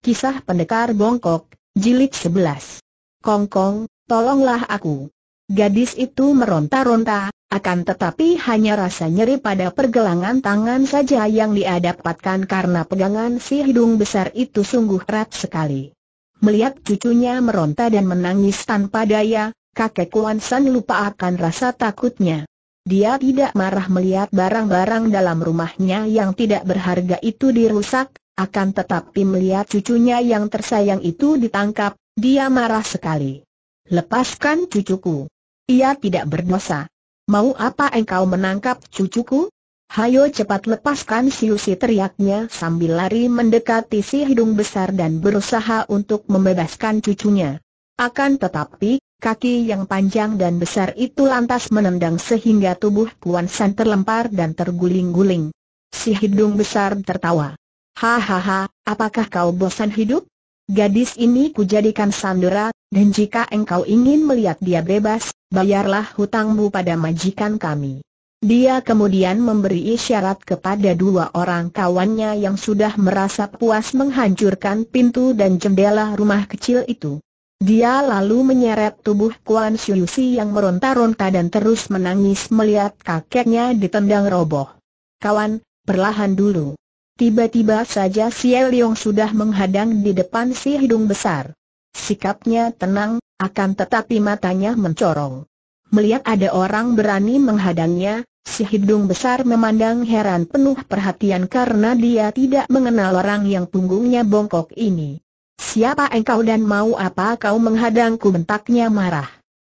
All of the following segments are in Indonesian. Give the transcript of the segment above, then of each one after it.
Kisah Pendekar Bongkok, Jilid 11 Kongkong, tolonglah aku. Gadis itu meronta-ronta, akan tetapi hanya rasa nyeri pada pergelangan tangan saja yang diadapatkan karena pegangan si hidung besar itu sungguh erat sekali. Melihat cucunya meronta dan menangis tanpa daya, kakek Kuan San lupa akan rasa takutnya. Dia tidak marah melihat barang-barang dalam rumahnya yang tidak berharga itu dirusak, akan tetapi melihat cucunya yang tersayang itu ditangkap, dia marah sekali. Lepaskan cucuku. Ia tidak berdosa. Mau apa engkau menangkap cucuku? Hayo cepat lepaskan Siusi teriaknya sambil lari mendekati si hidung besar dan berusaha untuk membebaskan cucunya. Akan tetapi, kaki yang panjang dan besar itu lantas menendang sehingga tubuh Kuan San terlempar dan terguling-guling. Si hidung besar tertawa. Hahaha, apakah kau bosan hidup? Gadis ini kujadikan sandera, dan jika engkau ingin melihat dia bebas, bayarlah hutangmu pada majikan kami. Dia kemudian memberi isyarat kepada dua orang kawannya yang sudah merasa puas menghancurkan pintu dan jendela rumah kecil itu. Dia lalu menyeret tubuh Kuan Siusi yang meronta-ronta dan terus menangis melihat kakeknya ditendang roboh. Kawan, perlahan dulu. Tiba-tiba saja Si Leong sudah menghadang di depan si hidung besar. Sikapnya tenang, akan tetapi matanya mencorong. Melihat ada orang berani menghadangnya, si hidung besar memandang heran penuh perhatian karena dia tidak mengenal orang yang punggungnya bongkok ini. Siapa engkau dan mau apa kau menghadangku bentaknya marah.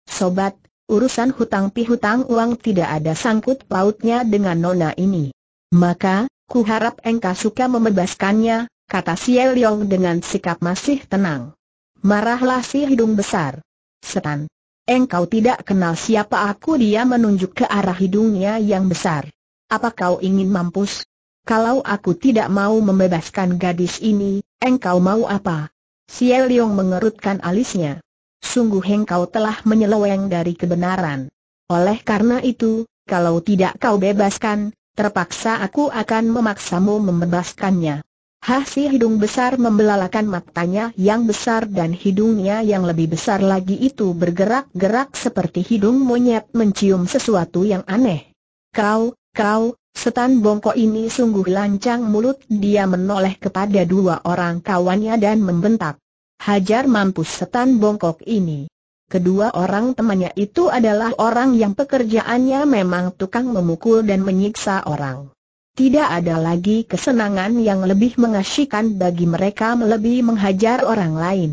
Sobat, urusan hutang pihutang uang tidak ada sangkut pautnya dengan nona ini. Maka, Ku harap engkau suka membebaskannya, kata Xie Liong dengan sikap masih tenang. Marahlah si hidung besar. Setan. Engkau tidak kenal siapa aku dia menunjuk ke arah hidungnya yang besar. Apa kau ingin mampus? Kalau aku tidak mau membebaskan gadis ini, engkau mau apa? Xie Liong mengerutkan alisnya. Sungguh engkau telah menyeleweng dari kebenaran. Oleh karena itu, kalau tidak kau bebaskan, Terpaksa aku akan memaksamu membebaskannya. Hah si hidung besar membelalakan matanya yang besar dan hidungnya yang lebih besar lagi itu bergerak-gerak seperti hidung monyet mencium sesuatu yang aneh. Kau, kau, setan bongkok ini sungguh lancang mulut dia menoleh kepada dua orang kawannya dan membentak. Hajar mampus setan bongkok ini. Kedua orang temannya itu adalah orang yang pekerjaannya memang tukang memukul dan menyiksa orang. Tidak ada lagi kesenangan yang lebih mengasyikan bagi mereka melebihi menghajar orang lain.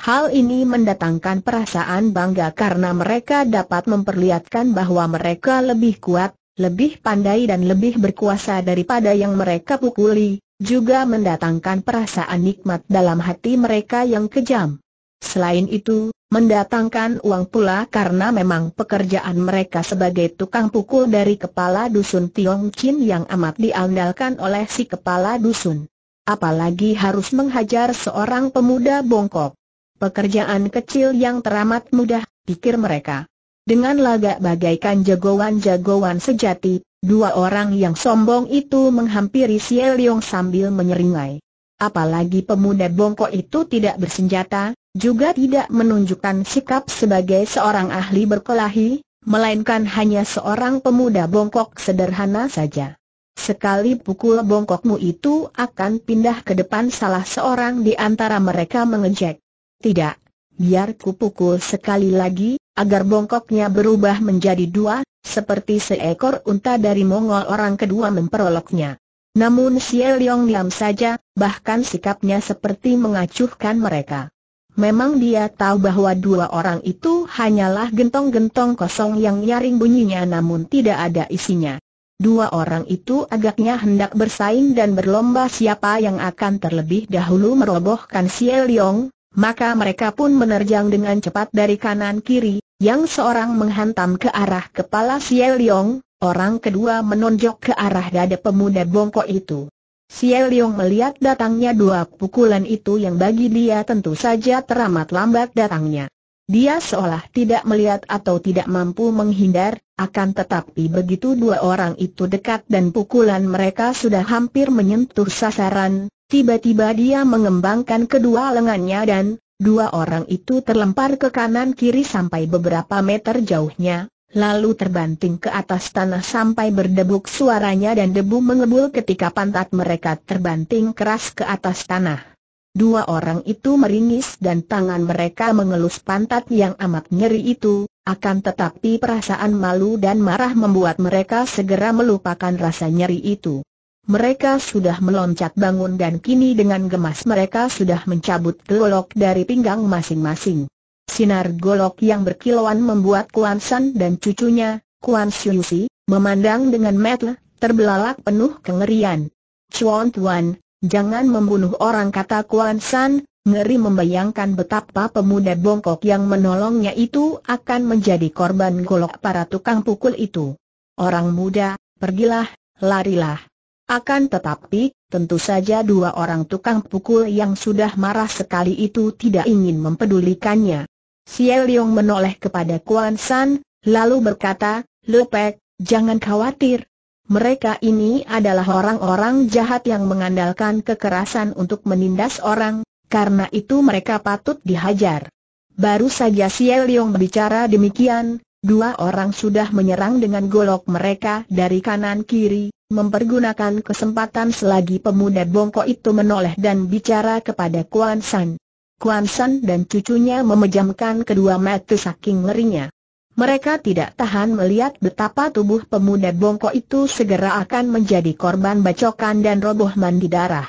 Hal ini mendatangkan perasaan bangga karena mereka dapat memperlihatkan bahwa mereka lebih kuat, lebih pandai dan lebih berkuasa daripada yang mereka pukuli, juga mendatangkan perasaan nikmat dalam hati mereka yang kejam. Selain itu, mendatangkan uang pula karena memang pekerjaan mereka sebagai tukang pukul dari kepala dusun Tiong Chin yang amat diandalkan oleh si kepala dusun. Apalagi harus menghajar seorang pemuda bongkok. Pekerjaan kecil yang teramat mudah, pikir mereka. Dengan lagak bagaikan jagoan-jagoan sejati, dua orang yang sombong itu menghampiri Xie Yong sambil menyeringai. Apalagi pemuda bongkok itu tidak bersenjata, juga tidak menunjukkan sikap sebagai seorang ahli berkelahi, melainkan hanya seorang pemuda bongkok sederhana saja. Sekali pukul bongkokmu itu akan pindah ke depan salah seorang di antara mereka mengejek. Tidak, biar ku pukul sekali lagi, agar bongkoknya berubah menjadi dua, seperti seekor unta dari Mongol orang kedua memperoloknya. Namun Xie Liang diam saja, bahkan sikapnya seperti mengacuhkan mereka. Memang dia tahu bahwa dua orang itu hanyalah gentong-gentong kosong yang nyaring bunyinya namun tidak ada isinya. Dua orang itu agaknya hendak bersaing dan berlomba siapa yang akan terlebih dahulu merobohkan Xie Liong, maka mereka pun menerjang dengan cepat dari kanan kiri, yang seorang menghantam ke arah kepala Xie Liong, orang kedua menonjok ke arah dada pemuda bongkok itu. Xie Leong melihat datangnya dua pukulan itu yang bagi dia tentu saja teramat lambat datangnya. Dia seolah tidak melihat atau tidak mampu menghindar, akan tetapi begitu dua orang itu dekat dan pukulan mereka sudah hampir menyentuh sasaran, tiba-tiba dia mengembangkan kedua lengannya dan, dua orang itu terlempar ke kanan kiri sampai beberapa meter jauhnya, lalu terbanting ke atas tanah sampai berdebuk suaranya dan debu mengebul ketika pantat mereka terbanting keras ke atas tanah. Dua orang itu meringis dan tangan mereka mengelus pantat yang amat nyeri itu, akan tetapi perasaan malu dan marah membuat mereka segera melupakan rasa nyeri itu. Mereka sudah meloncat bangun dan kini dengan gemas mereka sudah mencabut gelok dari pinggang masing-masing. Sinar golok yang berkilauan membuat Kuan San dan cucunya, Kuan Si, memandang dengan mata terbelalak penuh kengerian. Chuan Tuan, jangan membunuh orang kata Kuan San, ngeri membayangkan betapa pemuda bongkok yang menolongnya itu akan menjadi korban golok para tukang pukul itu. Orang muda, pergilah, larilah. Akan tetapi, tentu saja dua orang tukang pukul yang sudah marah sekali itu tidak ingin mempedulikannya. Xie Liong menoleh kepada Kuan San, lalu berkata, Lepek, jangan khawatir. Mereka ini adalah orang-orang jahat yang mengandalkan kekerasan untuk menindas orang, karena itu mereka patut dihajar. Baru saja Xiao Leong berbicara demikian, dua orang sudah menyerang dengan golok mereka dari kanan kiri, mempergunakan kesempatan selagi pemuda bongkok itu menoleh dan bicara kepada Kuan San. Kuan San dan cucunya memejamkan kedua mata saking ngerinya. Mereka tidak tahan melihat betapa tubuh pemuda bongkok itu segera akan menjadi korban bacokan dan roboh mandi darah.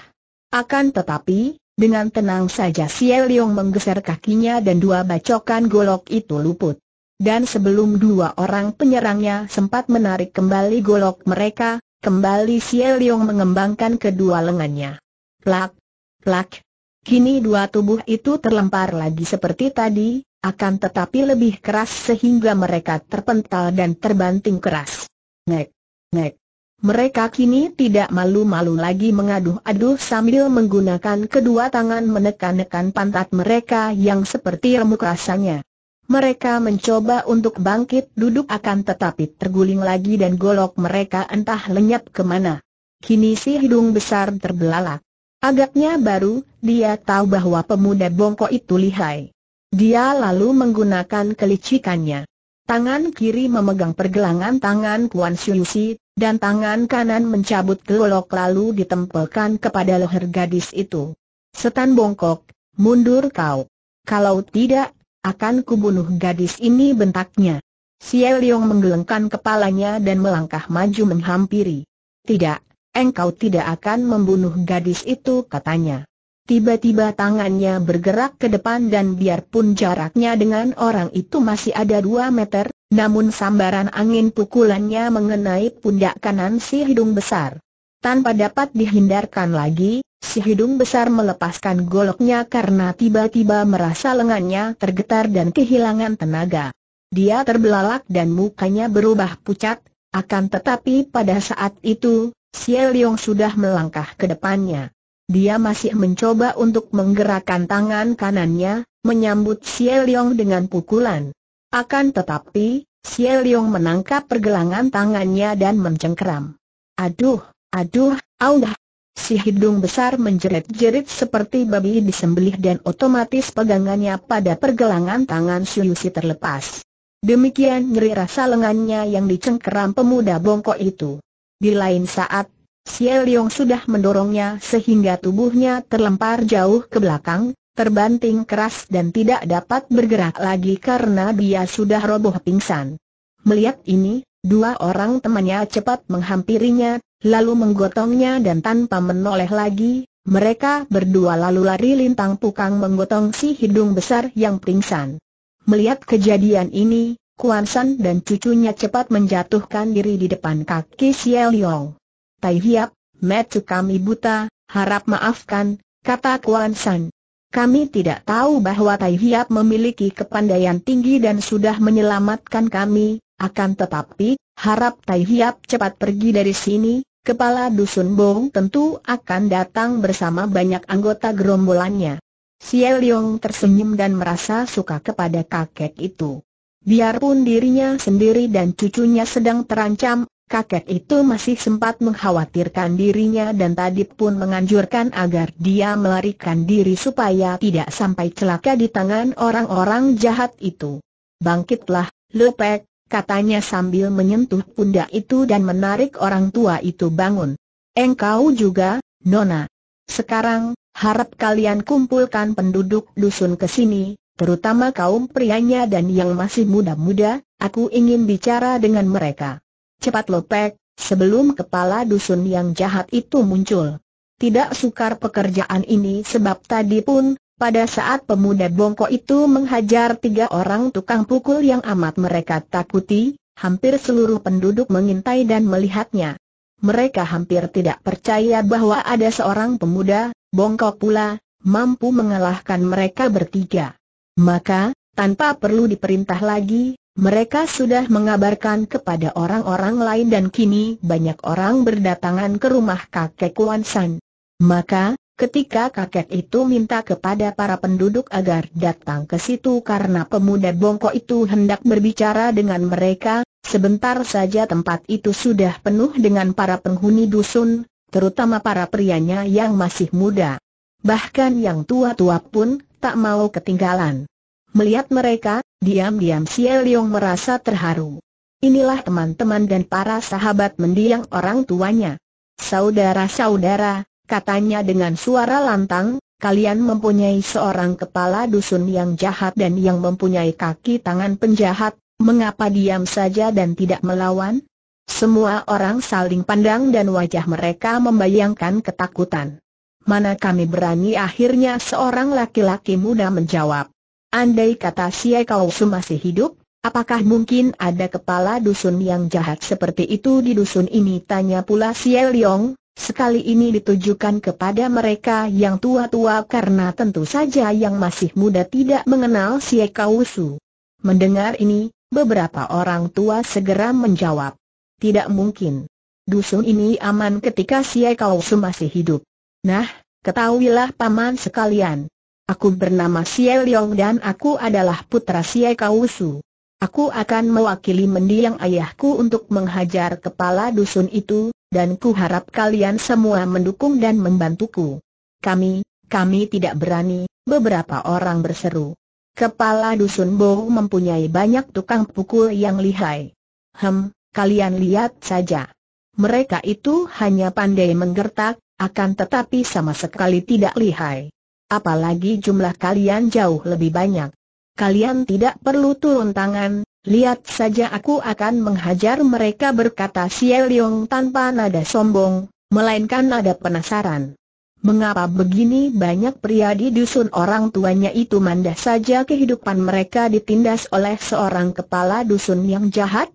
Akan tetapi, dengan tenang saja Xie Yong menggeser kakinya dan dua bacokan golok itu luput. Dan sebelum dua orang penyerangnya sempat menarik kembali golok mereka, kembali Xie Yong mengembangkan kedua lengannya. Plak, plak, Kini dua tubuh itu terlempar lagi seperti tadi, akan tetapi lebih keras sehingga mereka terpental dan terbanting keras. Ngek, ngek. Mereka kini tidak malu-malu lagi mengaduh-aduh sambil menggunakan kedua tangan menekan-nekan pantat mereka yang seperti remuk rasanya. Mereka mencoba untuk bangkit duduk akan tetapi terguling lagi dan golok mereka entah lenyap kemana. Kini si hidung besar terbelalak. Agaknya baru, dia tahu bahwa pemuda bongkok itu lihai. Dia lalu menggunakan kelicikannya. Tangan kiri memegang pergelangan tangan Kuan si, dan tangan kanan mencabut gelolok lalu ditempelkan kepada leher gadis itu. Setan bongkok, mundur kau. Kalau tidak, akan kubunuh gadis ini bentaknya. Xie Liong menggelengkan kepalanya dan melangkah maju menghampiri. Tidak, Engkau tidak akan membunuh gadis itu katanya. Tiba-tiba tangannya bergerak ke depan dan biarpun jaraknya dengan orang itu masih ada dua meter, namun sambaran angin pukulannya mengenai pundak kanan si hidung besar. Tanpa dapat dihindarkan lagi, si hidung besar melepaskan goloknya karena tiba-tiba merasa lengannya tergetar dan kehilangan tenaga. Dia terbelalak dan mukanya berubah pucat, akan tetapi pada saat itu, Xie Liong sudah melangkah ke depannya. Dia masih mencoba untuk menggerakkan tangan kanannya, menyambut Xie Liong dengan pukulan. Akan tetapi, Xie Liong menangkap pergelangan tangannya dan mencengkeram. Aduh, aduh, audah. Si hidung besar menjerit-jerit seperti babi disembelih dan otomatis pegangannya pada pergelangan tangan Yusi terlepas. Demikian nyeri rasa lengannya yang dicengkeram pemuda bongkok itu. Di lain saat, Xie Leong sudah mendorongnya sehingga tubuhnya terlempar jauh ke belakang, terbanting keras dan tidak dapat bergerak lagi karena dia sudah roboh pingsan. Melihat ini, dua orang temannya cepat menghampirinya, lalu menggotongnya dan tanpa menoleh lagi, mereka berdua lalu lari lintang pukang menggotong si hidung besar yang pingsan. Melihat kejadian ini, Kuan San dan cucunya cepat menjatuhkan diri di depan kaki Xiao Liao. Tai Hiap, Metu kami buta, harap maafkan, kata Kuan San. Kami tidak tahu bahwa Tai Hiap memiliki kepandaian tinggi dan sudah menyelamatkan kami, akan tetapi, harap Tai Hiap cepat pergi dari sini, kepala dusun Bong tentu akan datang bersama banyak anggota gerombolannya. Xiao Liang tersenyum dan merasa suka kepada kakek itu. Biarpun dirinya sendiri dan cucunya sedang terancam, kakek itu masih sempat mengkhawatirkan dirinya dan tadi pun menganjurkan agar dia melarikan diri supaya tidak sampai celaka di tangan orang-orang jahat itu. Bangkitlah, Lepek, katanya sambil menyentuh pundak itu dan menarik orang tua itu bangun. Engkau juga, Nona. Sekarang, harap kalian kumpulkan penduduk dusun ke sini, terutama kaum prianya dan yang masih muda-muda, aku ingin bicara dengan mereka. Cepat lopek, sebelum kepala dusun yang jahat itu muncul. Tidak sukar pekerjaan ini sebab tadi pun, pada saat pemuda bongkok itu menghajar tiga orang tukang pukul yang amat mereka takuti, hampir seluruh penduduk mengintai dan melihatnya. Mereka hampir tidak percaya bahwa ada seorang pemuda, bongkok pula, mampu mengalahkan mereka bertiga. Maka, tanpa perlu diperintah lagi, mereka sudah mengabarkan kepada orang-orang lain dan kini banyak orang berdatangan ke rumah kakek Kuan San. Maka, ketika kakek itu minta kepada para penduduk agar datang ke situ karena pemuda bongkok itu hendak berbicara dengan mereka, sebentar saja tempat itu sudah penuh dengan para penghuni dusun, terutama para prianya yang masih muda. Bahkan yang tua-tua pun tak mau ketinggalan. Melihat mereka, diam-diam Xie Liong merasa terharu. Inilah teman-teman dan para sahabat mendiang orang tuanya. Saudara-saudara, katanya dengan suara lantang, kalian mempunyai seorang kepala dusun yang jahat dan yang mempunyai kaki tangan penjahat, mengapa diam saja dan tidak melawan? Semua orang saling pandang dan wajah mereka membayangkan ketakutan mana kami berani akhirnya seorang laki-laki muda menjawab. Andai kata si Kau Su masih hidup, apakah mungkin ada kepala dusun yang jahat seperti itu di dusun ini? Tanya pula si Liong, Sekali ini ditujukan kepada mereka yang tua-tua karena tentu saja yang masih muda tidak mengenal si Su. Mendengar ini, beberapa orang tua segera menjawab. Tidak mungkin. Dusun ini aman ketika si Su masih hidup. Nah, ketahuilah paman sekalian. Aku bernama Xie Liong dan aku adalah putra Xie Kausu. Aku akan mewakili mendiang ayahku untuk menghajar kepala dusun itu, dan ku harap kalian semua mendukung dan membantuku. Kami, kami tidak berani, beberapa orang berseru. Kepala dusun Bo mempunyai banyak tukang pukul yang lihai. Hem, kalian lihat saja. Mereka itu hanya pandai menggertak, akan tetapi sama sekali tidak lihai. Apalagi jumlah kalian jauh lebih banyak. Kalian tidak perlu turun tangan, lihat saja aku akan menghajar mereka berkata Xie Leong tanpa nada sombong, melainkan nada penasaran. Mengapa begini banyak pria di dusun orang tuanya itu mandah saja kehidupan mereka ditindas oleh seorang kepala dusun yang jahat?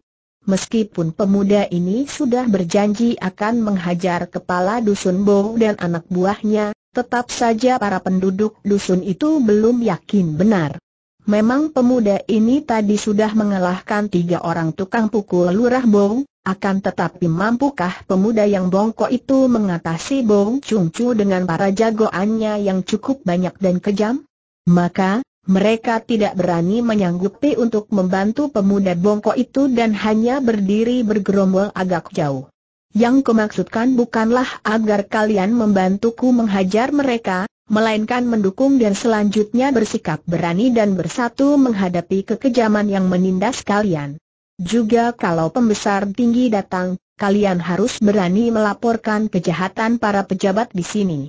Meskipun pemuda ini sudah berjanji akan menghajar kepala dusun Bo dan anak buahnya, tetap saja para penduduk dusun itu belum yakin benar. Memang pemuda ini tadi sudah mengalahkan tiga orang tukang pukul lurah Bo, akan tetapi mampukah pemuda yang bongkok itu mengatasi Bo Chung Chu dengan para jagoannya yang cukup banyak dan kejam? Maka, mereka tidak berani menyanggupi untuk membantu pemuda bongkok itu dan hanya berdiri bergerombol agak jauh. Yang kumaksudkan bukanlah agar kalian membantuku menghajar mereka, melainkan mendukung dan selanjutnya bersikap berani dan bersatu menghadapi kekejaman yang menindas kalian. Juga kalau pembesar tinggi datang, kalian harus berani melaporkan kejahatan para pejabat di sini.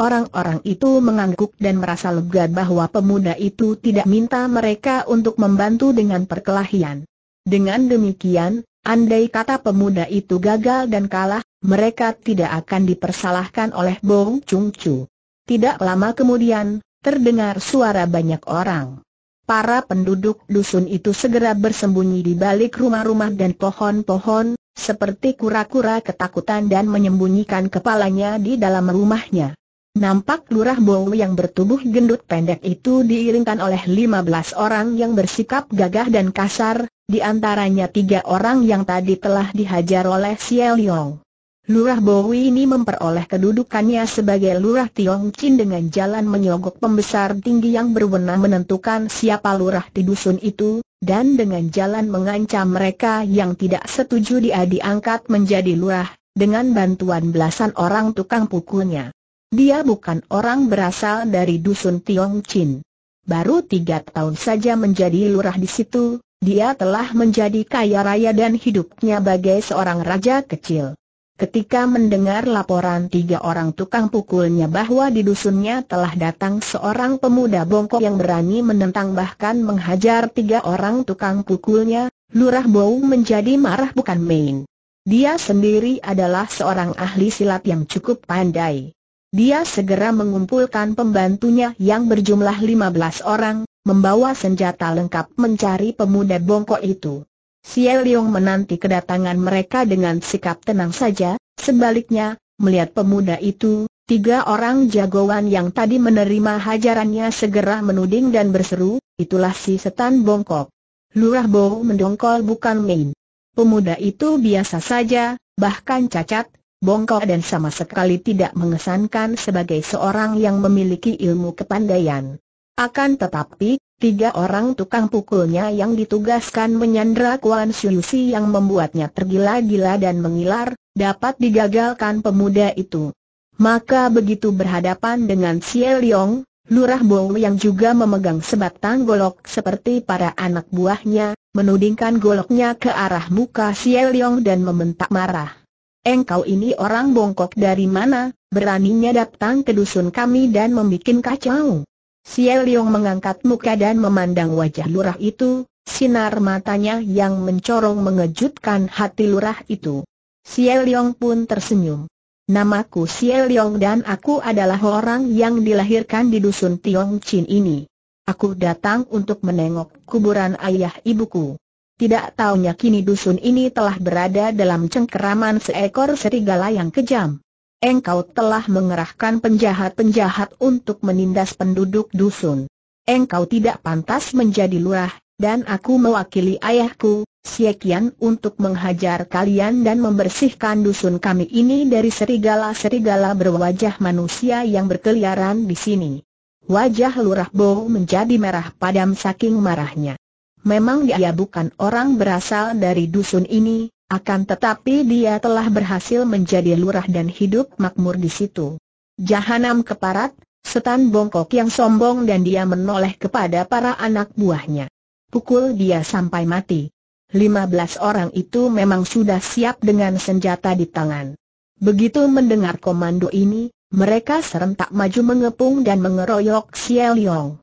Orang-orang itu mengangguk dan merasa lega bahwa pemuda itu tidak minta mereka untuk membantu dengan perkelahian. Dengan demikian, andai kata pemuda itu gagal dan kalah, mereka tidak akan dipersalahkan oleh Bong Chung Chu. Tidak lama kemudian, terdengar suara banyak orang. Para penduduk dusun itu segera bersembunyi di balik rumah-rumah dan pohon-pohon, seperti kura-kura ketakutan dan menyembunyikan kepalanya di dalam rumahnya. Nampak Lurah Bowo yang bertubuh gendut pendek itu diiringkan oleh 15 orang yang bersikap gagah dan kasar, di antaranya tiga orang yang tadi telah dihajar oleh Xiao Liang. Lurah Bowi ini memperoleh kedudukannya sebagai Lurah Tiong Chin dengan jalan menyogok pembesar tinggi yang berwenang menentukan siapa lurah di dusun itu, dan dengan jalan mengancam mereka yang tidak setuju dia diangkat menjadi lurah, dengan bantuan belasan orang tukang pukulnya. Dia bukan orang berasal dari dusun Tiong Chin. Baru tiga tahun saja menjadi lurah di situ, dia telah menjadi kaya raya dan hidupnya bagai seorang raja kecil. Ketika mendengar laporan tiga orang tukang pukulnya bahwa di dusunnya telah datang seorang pemuda bongkok yang berani menentang bahkan menghajar tiga orang tukang pukulnya, Lurah bau menjadi marah bukan main. Dia sendiri adalah seorang ahli silat yang cukup pandai. Dia segera mengumpulkan pembantunya yang berjumlah 15 orang, membawa senjata lengkap mencari pemuda bongkok itu. Xie Leong menanti kedatangan mereka dengan sikap tenang saja, sebaliknya, melihat pemuda itu, tiga orang jagoan yang tadi menerima hajarannya segera menuding dan berseru, itulah si setan bongkok. Lurah Bo mendongkol bukan main. Pemuda itu biasa saja, bahkan cacat, bongkok dan sama sekali tidak mengesankan sebagai seorang yang memiliki ilmu kepandaian. Akan tetapi, tiga orang tukang pukulnya yang ditugaskan menyandra Kuan Siusi yang membuatnya tergila-gila dan mengilar, dapat digagalkan pemuda itu. Maka begitu berhadapan dengan Xie Liong, Lurah Bo yang juga memegang sebatang golok seperti para anak buahnya, menudingkan goloknya ke arah muka Xie Liong dan membentak marah engkau ini orang bongkok dari mana, beraninya datang ke dusun kami dan membuat kacau. Siel Liong mengangkat muka dan memandang wajah lurah itu, sinar matanya yang mencorong mengejutkan hati lurah itu. Siel Liong pun tersenyum. Namaku Siel Liong dan aku adalah orang yang dilahirkan di dusun Tiong Chin ini. Aku datang untuk menengok kuburan ayah ibuku. Tidak taunya kini dusun ini telah berada dalam cengkeraman seekor serigala yang kejam. Engkau telah mengerahkan penjahat-penjahat untuk menindas penduduk dusun. Engkau tidak pantas menjadi lurah, dan aku mewakili ayahku, Siekian untuk menghajar kalian dan membersihkan dusun kami ini dari serigala-serigala berwajah manusia yang berkeliaran di sini. Wajah Lurah Bo menjadi merah padam saking marahnya. Memang dia bukan orang berasal dari dusun ini, akan tetapi dia telah berhasil menjadi lurah dan hidup makmur di situ. Jahanam keparat, setan bongkok yang sombong dan dia menoleh kepada para anak buahnya. Pukul dia sampai mati. 15 orang itu memang sudah siap dengan senjata di tangan. Begitu mendengar komando ini, mereka serentak maju mengepung dan mengeroyok Xie Liong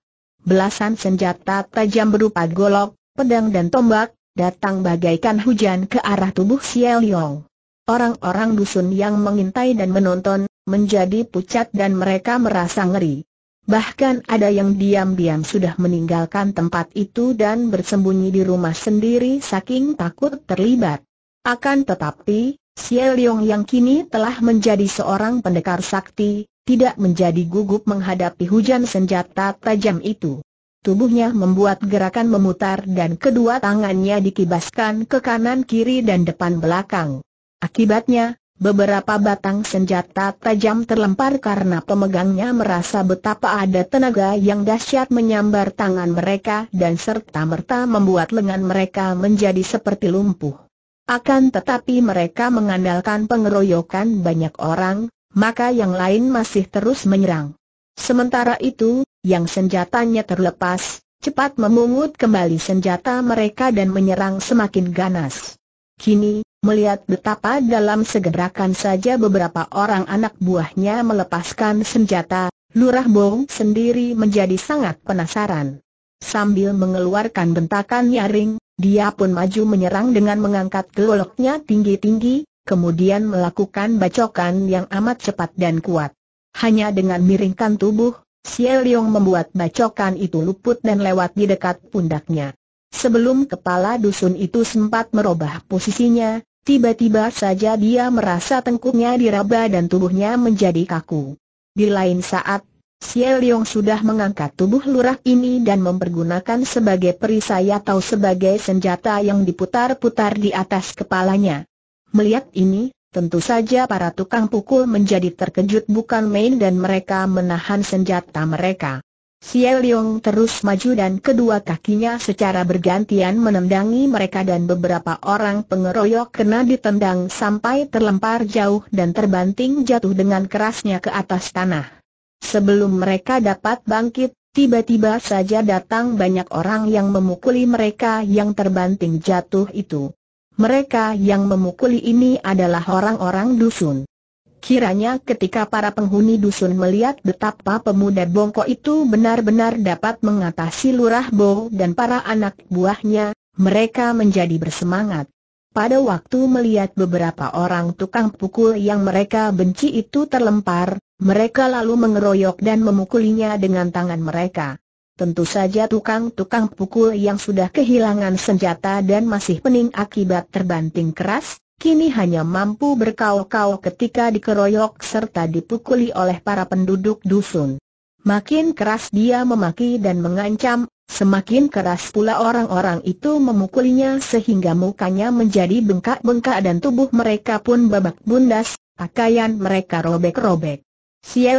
belasan senjata tajam berupa golok, pedang dan tombak, datang bagaikan hujan ke arah tubuh Xiao Liang. Orang-orang dusun yang mengintai dan menonton, menjadi pucat dan mereka merasa ngeri. Bahkan ada yang diam-diam sudah meninggalkan tempat itu dan bersembunyi di rumah sendiri saking takut terlibat. Akan tetapi, Xie Liong yang kini telah menjadi seorang pendekar sakti, tidak menjadi gugup menghadapi hujan senjata tajam itu. Tubuhnya membuat gerakan memutar dan kedua tangannya dikibaskan ke kanan kiri dan depan belakang. Akibatnya, beberapa batang senjata tajam terlempar karena pemegangnya merasa betapa ada tenaga yang dahsyat menyambar tangan mereka dan serta-merta membuat lengan mereka menjadi seperti lumpuh. Akan tetapi mereka mengandalkan pengeroyokan banyak orang, maka yang lain masih terus menyerang. Sementara itu, yang senjatanya terlepas, cepat memungut kembali senjata mereka dan menyerang semakin ganas. Kini, melihat betapa dalam segerakan saja beberapa orang anak buahnya melepaskan senjata, Lurah Bong sendiri menjadi sangat penasaran. Sambil mengeluarkan bentakan nyaring, dia pun maju menyerang dengan mengangkat keloloknya tinggi-tinggi, kemudian melakukan bacokan yang amat cepat dan kuat. Hanya dengan miringkan tubuh, Xie membuat bacokan itu luput dan lewat di dekat pundaknya. Sebelum kepala dusun itu sempat merubah posisinya, tiba-tiba saja dia merasa tengkuknya diraba dan tubuhnya menjadi kaku. Di lain saat, Xie sudah mengangkat tubuh lurah ini dan mempergunakan sebagai perisai atau sebagai senjata yang diputar-putar di atas kepalanya. Melihat ini, tentu saja para tukang pukul menjadi terkejut bukan main dan mereka menahan senjata mereka. Xie Liang terus maju dan kedua kakinya secara bergantian menendangi mereka dan beberapa orang pengeroyok kena ditendang sampai terlempar jauh dan terbanting jatuh dengan kerasnya ke atas tanah. Sebelum mereka dapat bangkit, tiba-tiba saja datang banyak orang yang memukuli mereka yang terbanting jatuh itu. Mereka yang memukuli ini adalah orang-orang dusun. Kiranya ketika para penghuni dusun melihat betapa pemuda bongko itu benar-benar dapat mengatasi lurah Bo dan para anak buahnya, mereka menjadi bersemangat. Pada waktu melihat beberapa orang tukang pukul yang mereka benci itu terlempar, mereka lalu mengeroyok dan memukulinya dengan tangan mereka. Tentu saja tukang-tukang pukul yang sudah kehilangan senjata dan masih pening akibat terbanting keras, kini hanya mampu berkau-kau ketika dikeroyok serta dipukuli oleh para penduduk dusun. Makin keras dia memaki dan mengancam, semakin keras pula orang-orang itu memukulinya sehingga mukanya menjadi bengkak-bengkak dan tubuh mereka pun babak bundas, pakaian mereka robek-robek. Xie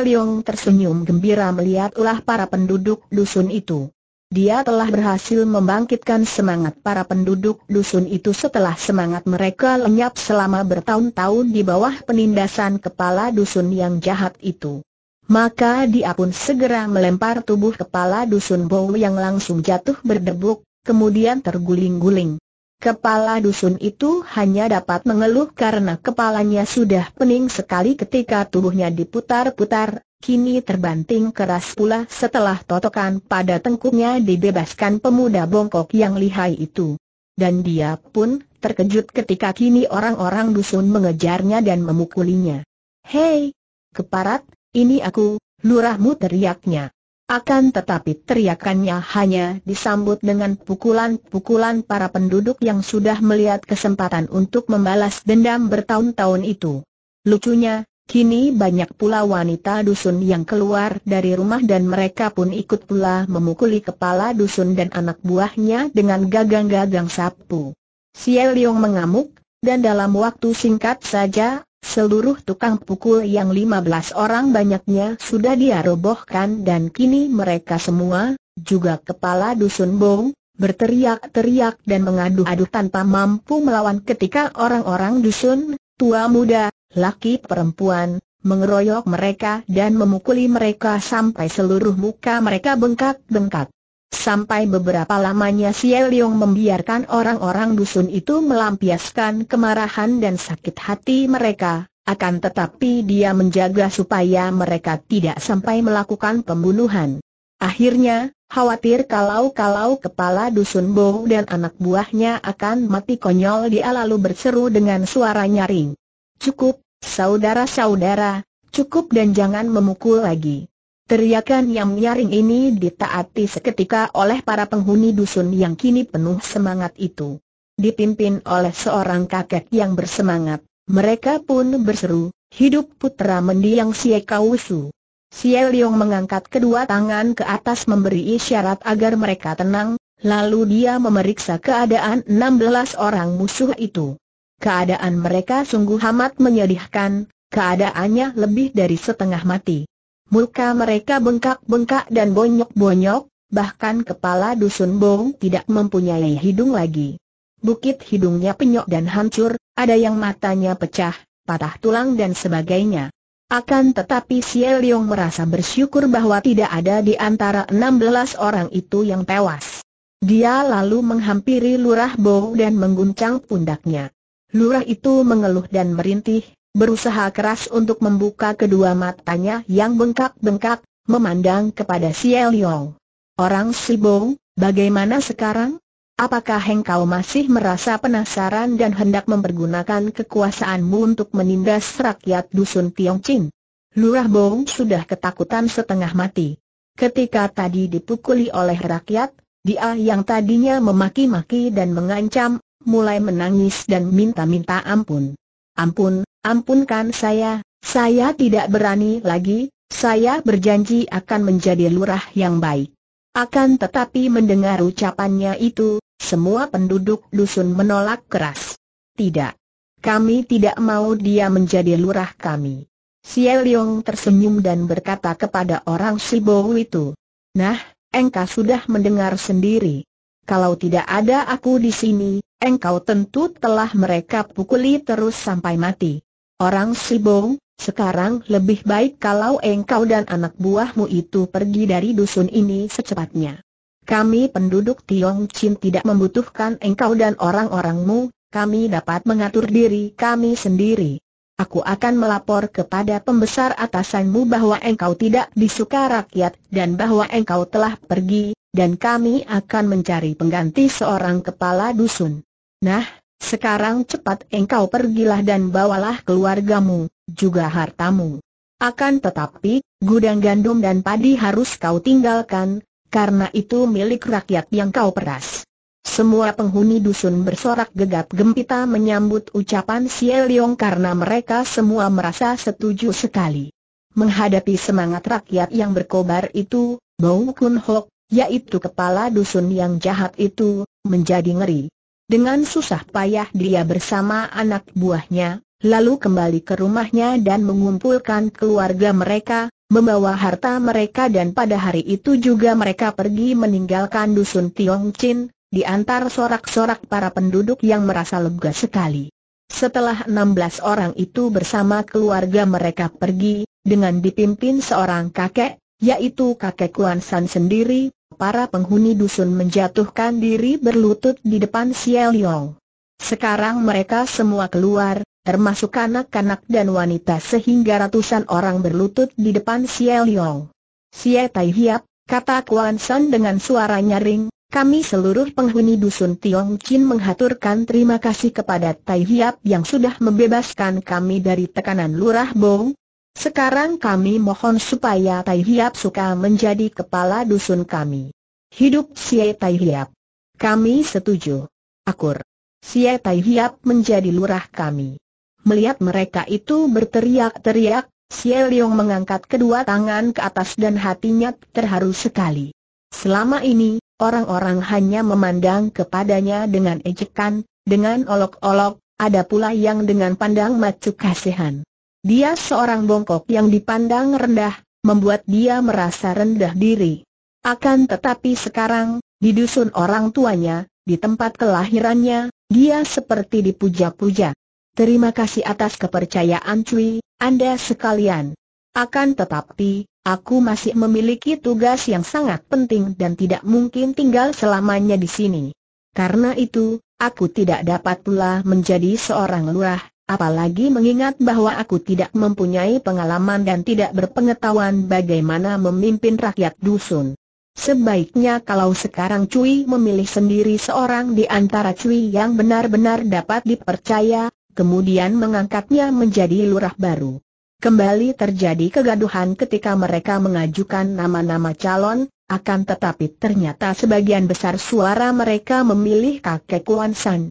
tersenyum gembira melihat ulah para penduduk dusun itu. Dia telah berhasil membangkitkan semangat para penduduk dusun itu setelah semangat mereka lenyap selama bertahun-tahun di bawah penindasan kepala dusun yang jahat itu. Maka dia pun segera melempar tubuh kepala dusun Bow yang langsung jatuh berdebuk, kemudian terguling-guling. Kepala dusun itu hanya dapat mengeluh karena kepalanya sudah pening sekali ketika tubuhnya diputar-putar, kini terbanting keras pula setelah totokan pada tengkuknya dibebaskan pemuda bongkok yang lihai itu. Dan dia pun terkejut ketika kini orang-orang dusun mengejarnya dan memukulinya. Hei! Keparat, ini aku, lurahmu teriaknya. Akan tetapi teriakannya hanya disambut dengan pukulan-pukulan para penduduk yang sudah melihat kesempatan untuk membalas dendam bertahun-tahun itu. Lucunya, kini banyak pula wanita dusun yang keluar dari rumah dan mereka pun ikut pula memukuli kepala dusun dan anak buahnya dengan gagang-gagang sapu. Xie Leong mengamuk, dan dalam waktu singkat saja Seluruh tukang pukul yang lima belas orang banyaknya sudah diarobohkan dan kini mereka semua, juga kepala dusun Bong, berteriak-teriak dan mengadu-adu tanpa mampu melawan ketika orang-orang dusun, tua muda, laki perempuan, mengeroyok mereka dan memukuli mereka sampai seluruh muka mereka bengkak-bengkak. Sampai beberapa lamanya Xie Yong membiarkan orang-orang dusun itu melampiaskan kemarahan dan sakit hati mereka, akan tetapi dia menjaga supaya mereka tidak sampai melakukan pembunuhan. Akhirnya, khawatir kalau-kalau kepala dusun Bo dan anak buahnya akan mati konyol dia lalu berseru dengan suara nyaring. Cukup, saudara-saudara, cukup dan jangan memukul lagi. Teriakan yang nyaring ini ditaati seketika oleh para penghuni dusun yang kini penuh semangat itu. Dipimpin oleh seorang kakek yang bersemangat, mereka pun berseru, hidup putra mendiang Xie Kausu. Sia Liong mengangkat kedua tangan ke atas memberi isyarat agar mereka tenang, lalu dia memeriksa keadaan 16 orang musuh itu. Keadaan mereka sungguh amat menyedihkan, keadaannya lebih dari setengah mati. Muka mereka bengkak-bengkak dan bonyok-bonyok, bahkan kepala dusun Bong tidak mempunyai hidung lagi. Bukit hidungnya penyok dan hancur, ada yang matanya pecah, patah tulang dan sebagainya. Akan tetapi Xie Leong merasa bersyukur bahwa tidak ada di antara 16 orang itu yang tewas. Dia lalu menghampiri Lurah Bong dan mengguncang pundaknya. Lurah itu mengeluh dan merintih, berusaha keras untuk membuka kedua matanya yang bengkak-bengkak, memandang kepada si Yong. Orang Si Bo, bagaimana sekarang? Apakah engkau masih merasa penasaran dan hendak mempergunakan kekuasaanmu untuk menindas rakyat dusun Tiong Chin? Lurah Bo sudah ketakutan setengah mati. Ketika tadi dipukuli oleh rakyat, dia yang tadinya memaki-maki dan mengancam, mulai menangis dan minta-minta ampun. Ampun, ampunkan saya, saya tidak berani lagi, saya berjanji akan menjadi lurah yang baik. Akan tetapi mendengar ucapannya itu, semua penduduk dusun menolak keras. Tidak. Kami tidak mau dia menjadi lurah kami. Siel Yong tersenyum dan berkata kepada orang Sibou itu, Nah, engkau sudah mendengar sendiri. Kalau tidak ada aku di sini, engkau tentu telah mereka pukuli terus sampai mati. Orang Sibo, sekarang lebih baik kalau engkau dan anak buahmu itu pergi dari dusun ini secepatnya. Kami penduduk Tiong Chin tidak membutuhkan engkau dan orang-orangmu, kami dapat mengatur diri kami sendiri. Aku akan melapor kepada pembesar atasanmu bahwa engkau tidak disuka rakyat dan bahwa engkau telah pergi, dan kami akan mencari pengganti seorang kepala dusun. Nah, sekarang cepat engkau pergilah dan bawalah keluargamu, juga hartamu. Akan tetapi, gudang gandum dan padi harus kau tinggalkan, karena itu milik rakyat yang kau peras. Semua penghuni dusun bersorak gegap gempita menyambut ucapan Xie karena mereka semua merasa setuju sekali. Menghadapi semangat rakyat yang berkobar itu, Bau Kun Hok, yaitu kepala dusun yang jahat itu, menjadi ngeri. Dengan susah payah dia bersama anak buahnya, lalu kembali ke rumahnya dan mengumpulkan keluarga mereka, membawa harta mereka dan pada hari itu juga mereka pergi meninggalkan dusun Chin, di antar sorak-sorak para penduduk yang merasa lega sekali. Setelah 16 orang itu bersama keluarga mereka pergi, dengan dipimpin seorang kakek, yaitu kakek Kuan San sendiri, para penghuni dusun menjatuhkan diri berlutut di depan Xiao Liang. Sekarang mereka semua keluar, termasuk anak-anak dan wanita sehingga ratusan orang berlutut di depan Xiao Liang. Xie Tai Hiap, kata Kuan San dengan suara nyaring, kami seluruh penghuni dusun Tiong Chin menghaturkan terima kasih kepada Tai Hiap yang sudah membebaskan kami dari tekanan Lurah Bong, sekarang kami mohon supaya Tai Hiap suka menjadi kepala dusun kami. Hidup Si Tai Hiap. Kami setuju. Akur. Si Tai Hiap menjadi lurah kami. Melihat mereka itu berteriak-teriak, si Leong mengangkat kedua tangan ke atas dan hatinya terharu sekali. Selama ini, orang-orang hanya memandang kepadanya dengan ejekan, dengan olok-olok, ada pula yang dengan pandang macu kasihan. Dia seorang bongkok yang dipandang rendah, membuat dia merasa rendah diri. Akan tetapi sekarang, di dusun orang tuanya, di tempat kelahirannya, dia seperti dipuja-puja. Terima kasih atas kepercayaan cuy, Anda sekalian. Akan tetapi, aku masih memiliki tugas yang sangat penting dan tidak mungkin tinggal selamanya di sini. Karena itu, aku tidak dapat pula menjadi seorang lurah, Apalagi mengingat bahwa aku tidak mempunyai pengalaman dan tidak berpengetahuan bagaimana memimpin rakyat dusun. Sebaiknya kalau sekarang Cui memilih sendiri seorang di antara Cui yang benar-benar dapat dipercaya, kemudian mengangkatnya menjadi lurah baru. Kembali terjadi kegaduhan ketika mereka mengajukan nama-nama calon, akan tetapi ternyata sebagian besar suara mereka memilih kakek Kuan San.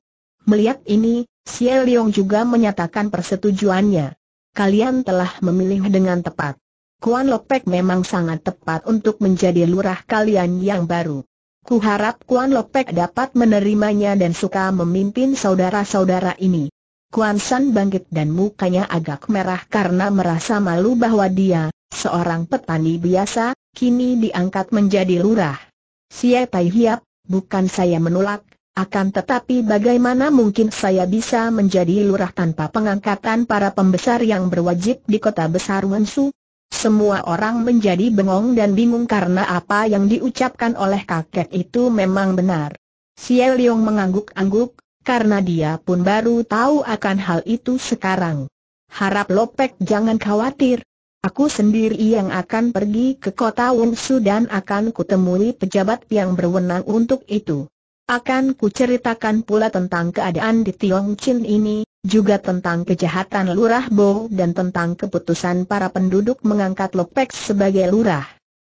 Melihat ini, Xie Liong juga menyatakan persetujuannya. Kalian telah memilih dengan tepat. Kuan Lopek memang sangat tepat untuk menjadi lurah kalian yang baru. Kuharap Kuan Lopek dapat menerimanya dan suka memimpin saudara-saudara ini. Kuan San bangkit dan mukanya agak merah karena merasa malu bahwa dia, seorang petani biasa, kini diangkat menjadi lurah. Xie Tai Hiap, bukan saya menolak, akan tetapi bagaimana mungkin saya bisa menjadi lurah tanpa pengangkatan para pembesar yang berwajib di kota besar Wensu? Semua orang menjadi bengong dan bingung karena apa yang diucapkan oleh kakek itu memang benar. Xie Leong mengangguk-angguk, karena dia pun baru tahu akan hal itu sekarang. Harap Lopek jangan khawatir. Aku sendiri yang akan pergi ke kota Wensu dan akan kutemui pejabat yang berwenang untuk itu. Akan kuceritakan pula tentang keadaan di Tiong Chin ini, juga tentang kejahatan Lurah Bo dan tentang keputusan para penduduk mengangkat Lopek sebagai lurah.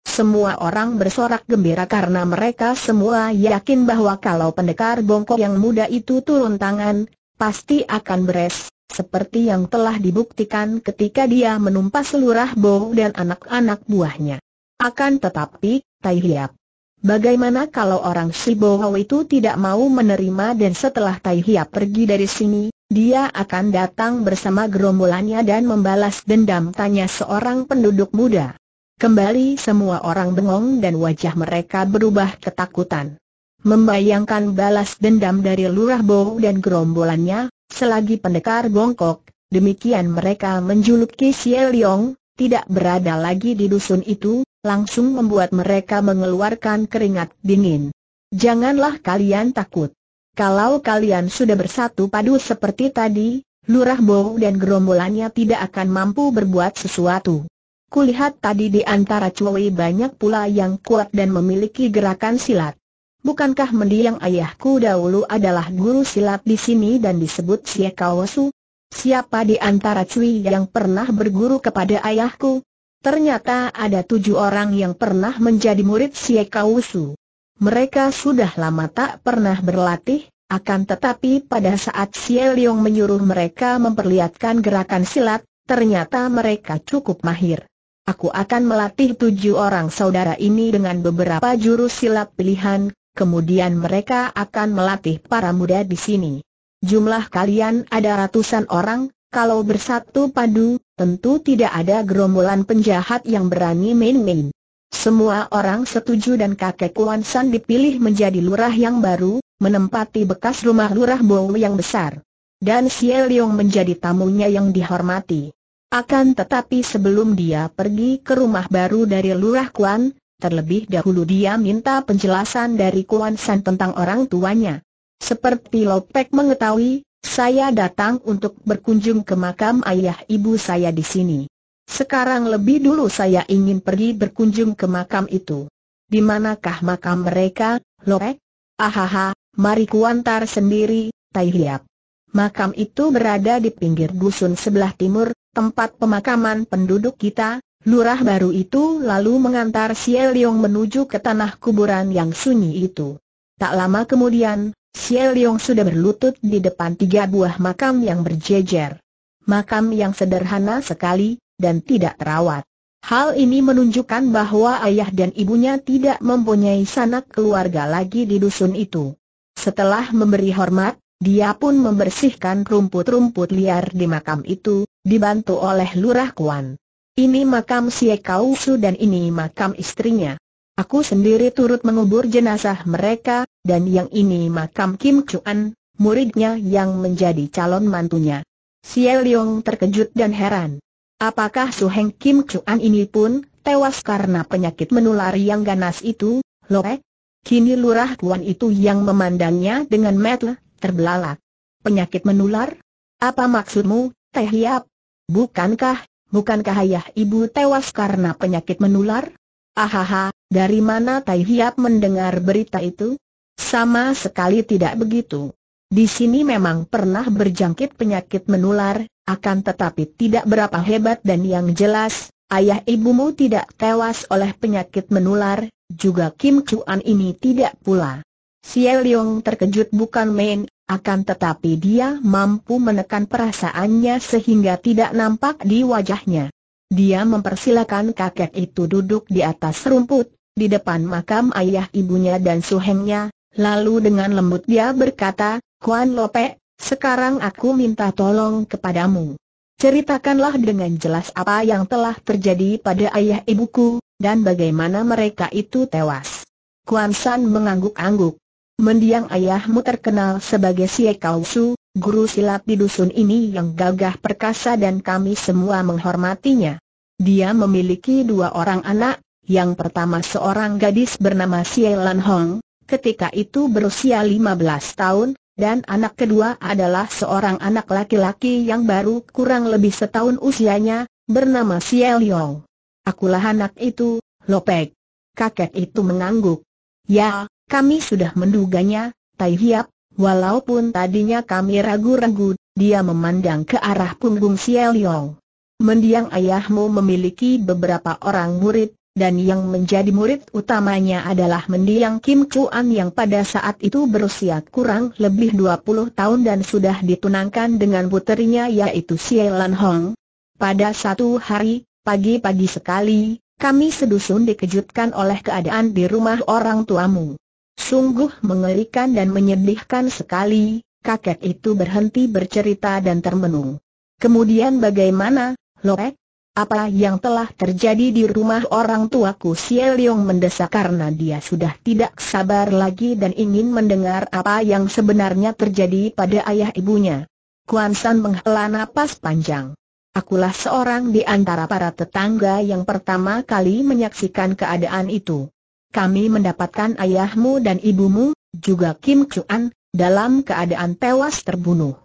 Semua orang bersorak gembira karena mereka semua yakin bahwa kalau pendekar bongkok yang muda itu turun tangan, pasti akan beres, seperti yang telah dibuktikan ketika dia menumpas Lurah Bo dan anak-anak buahnya. Akan tetapi, Tai Hiap Bagaimana kalau orang Shiboho itu tidak mau menerima dan setelah Tai Hia pergi dari sini, dia akan datang bersama gerombolannya dan membalas dendam tanya seorang penduduk muda. Kembali semua orang bengong dan wajah mereka berubah ketakutan. Membayangkan balas dendam dari Lurah Bo dan gerombolannya, selagi pendekar bongkok, demikian mereka menjuluki Xie Liong, tidak berada lagi di dusun itu, langsung membuat mereka mengeluarkan keringat dingin. Janganlah kalian takut. Kalau kalian sudah bersatu padu seperti tadi, Lurah bau dan gerombolannya tidak akan mampu berbuat sesuatu. Kulihat tadi di antara cuwi banyak pula yang kuat dan memiliki gerakan silat. Bukankah mendiang ayahku dahulu adalah guru silat di sini dan disebut siakawasu? Siapa di antara cuy yang pernah berguru kepada ayahku? Ternyata ada tujuh orang yang pernah menjadi murid Xie Kausu. Mereka sudah lama tak pernah berlatih, akan tetapi pada saat Xie Liong menyuruh mereka memperlihatkan gerakan silat, ternyata mereka cukup mahir. Aku akan melatih tujuh orang saudara ini dengan beberapa jurus silat pilihan, kemudian mereka akan melatih para muda di sini. Jumlah kalian ada ratusan orang, kalau bersatu padu, tentu tidak ada gerombolan penjahat yang berani main-main. Semua orang setuju dan kakek Kuan San dipilih menjadi lurah yang baru, menempati bekas rumah lurah Bowu yang besar. Dan Xie Leong menjadi tamunya yang dihormati. Akan tetapi sebelum dia pergi ke rumah baru dari lurah Kuan, Terlebih dahulu dia minta penjelasan dari Kuan San tentang orang tuanya. Seperti Lopek mengetahui, saya datang untuk berkunjung ke makam ayah ibu saya di sini. Sekarang lebih dulu saya ingin pergi berkunjung ke makam itu. Di manakah makam mereka, Lopek? Ahaha, mari kuantar sendiri, Tai Hiap. Makam itu berada di pinggir dusun sebelah timur, tempat pemakaman penduduk kita, lurah baru itu lalu mengantar Sieliong menuju ke tanah kuburan yang sunyi itu. Tak lama kemudian, Xie Liong sudah berlutut di depan tiga buah makam yang berjejer. Makam yang sederhana sekali, dan tidak terawat. Hal ini menunjukkan bahwa ayah dan ibunya tidak mempunyai sanak keluarga lagi di dusun itu. Setelah memberi hormat, dia pun membersihkan rumput-rumput liar di makam itu, dibantu oleh Lurah Kuan. Ini makam Xie Kausu dan ini makam istrinya. Aku sendiri turut mengubur jenazah mereka, dan yang ini makam Kim Chuan, muridnya yang menjadi calon mantunya. Xie Leong terkejut dan heran. Apakah Su Heng Kim Chuan ini pun tewas karena penyakit menular yang ganas itu, eh? Kini lurah tuan itu yang memandangnya dengan metel, terbelalak. Penyakit menular? Apa maksudmu, Teh Hiap? Bukankah, bukankah ayah ibu tewas karena penyakit menular? Ahaha, dari mana Tai Hiap mendengar berita itu? Sama sekali tidak begitu. Di sini memang pernah berjangkit penyakit menular, akan tetapi tidak berapa hebat dan yang jelas, ayah ibumu tidak tewas oleh penyakit menular, juga Kim Chuan ini tidak pula. Xie Leong terkejut bukan main, akan tetapi dia mampu menekan perasaannya sehingga tidak nampak di wajahnya. Dia mempersilakan kakek itu duduk di atas rumput, di depan makam ayah ibunya dan suhengnya, Lalu dengan lembut dia berkata, Kuan Lope, sekarang aku minta tolong kepadamu. Ceritakanlah dengan jelas apa yang telah terjadi pada ayah ibuku, dan bagaimana mereka itu tewas. Kuan San mengangguk-angguk. Mendiang ayahmu terkenal sebagai Si Kau Su, guru silat di dusun ini yang gagah perkasa dan kami semua menghormatinya. Dia memiliki dua orang anak, yang pertama seorang gadis bernama Xie Lan Hong, ketika itu berusia 15 tahun, dan anak kedua adalah seorang anak laki-laki yang baru kurang lebih setahun usianya, bernama Siel Yong. Akulah anak itu, Lopek. Kakek itu mengangguk. Ya, kami sudah menduganya, Tai Hiap, walaupun tadinya kami ragu-ragu, dia memandang ke arah punggung Siel Yong. Mendiang ayahmu memiliki beberapa orang murid, dan yang menjadi murid utamanya adalah mendiang Kim Chuan yang pada saat itu berusia kurang lebih 20 tahun dan sudah ditunangkan dengan puterinya yaitu Xie Lan Hong. Pada satu hari, pagi-pagi sekali, kami sedusun dikejutkan oleh keadaan di rumah orang tuamu. Sungguh mengerikan dan menyedihkan sekali, kakek itu berhenti bercerita dan termenung. Kemudian bagaimana, Loek? Apa yang telah terjadi di rumah orang tuaku Xie Leong mendesak karena dia sudah tidak sabar lagi dan ingin mendengar apa yang sebenarnya terjadi pada ayah ibunya. Kuan San menghela napas panjang. Akulah seorang di antara para tetangga yang pertama kali menyaksikan keadaan itu. Kami mendapatkan ayahmu dan ibumu, juga Kim Chuan, dalam keadaan tewas terbunuh.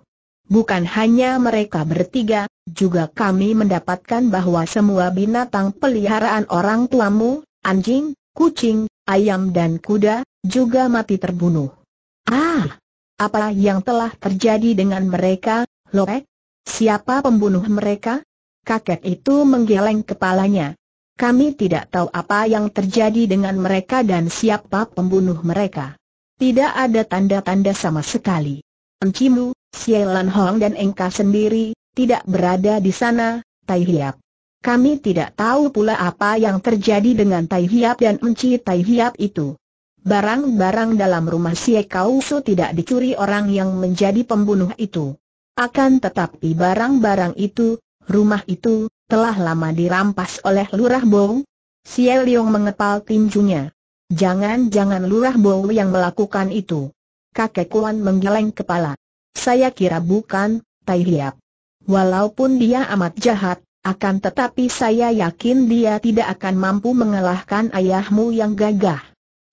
Bukan hanya mereka bertiga, juga kami mendapatkan bahwa semua binatang peliharaan orang tuamu, anjing, kucing, ayam dan kuda, juga mati terbunuh. Ah! Apa yang telah terjadi dengan mereka, Lopek? Siapa pembunuh mereka? Kakek itu menggeleng kepalanya. Kami tidak tahu apa yang terjadi dengan mereka dan siapa pembunuh mereka. Tidak ada tanda-tanda sama sekali. Encimu, Sielan Hong dan Engka sendiri, tidak berada di sana, Tai Hiap. Kami tidak tahu pula apa yang terjadi dengan Tai Hiap dan Enci Tai Hiap itu. Barang-barang dalam rumah kau Kausu tidak dicuri orang yang menjadi pembunuh itu. Akan tetapi barang-barang itu, rumah itu, telah lama dirampas oleh Lurah Bow. Xie Liong mengepal tinjunya. Jangan-jangan Lurah Bow yang melakukan itu kakek Kuan menggeleng kepala. Saya kira bukan, Tai Hiap. Walaupun dia amat jahat, akan tetapi saya yakin dia tidak akan mampu mengalahkan ayahmu yang gagah.